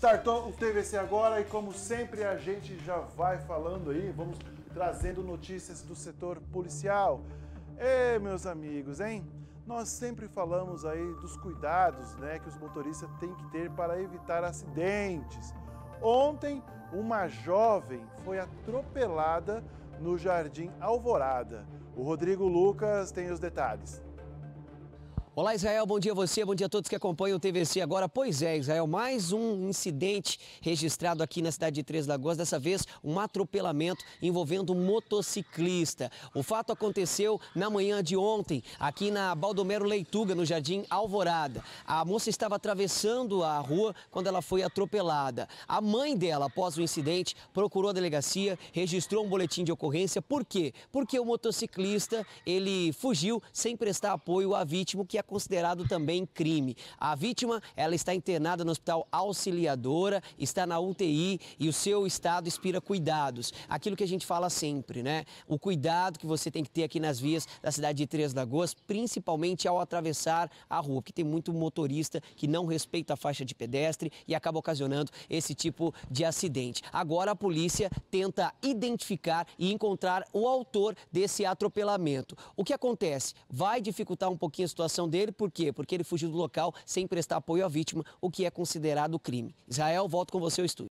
Startou o TVC agora e como sempre a gente já vai falando aí, vamos trazendo notícias do setor policial. E meus amigos, hein? Nós sempre falamos aí dos cuidados, né, que os motoristas têm que ter para evitar acidentes. Ontem, uma jovem foi atropelada no Jardim Alvorada. O Rodrigo Lucas tem os detalhes. Olá, Israel, bom dia a você, bom dia a todos que acompanham o TVC agora. Pois é, Israel, mais um incidente registrado aqui na cidade de Três Lagoas, dessa vez um atropelamento envolvendo um motociclista. O fato aconteceu na manhã de ontem, aqui na Baldomero Leituga, no Jardim Alvorada. A moça estava atravessando a rua quando ela foi atropelada. A mãe dela, após o incidente, procurou a delegacia, registrou um boletim de ocorrência. Por quê? Porque o motociclista, ele fugiu sem prestar apoio à vítima, que é considerado também crime. A vítima, ela está internada no hospital Auxiliadora, está na UTI e o seu estado inspira cuidados. Aquilo que a gente fala sempre, né? O cuidado que você tem que ter aqui nas vias da cidade de Três Lagoas, principalmente ao atravessar a rua, porque tem muito motorista que não respeita a faixa de pedestre e acaba ocasionando esse tipo de acidente. Agora a polícia tenta identificar e encontrar o autor desse atropelamento. O que acontece? Vai dificultar um pouquinho a situação dele dele, por quê? Porque ele fugiu do local sem prestar apoio à vítima, o que é considerado crime. Israel, volto com você ao estúdio.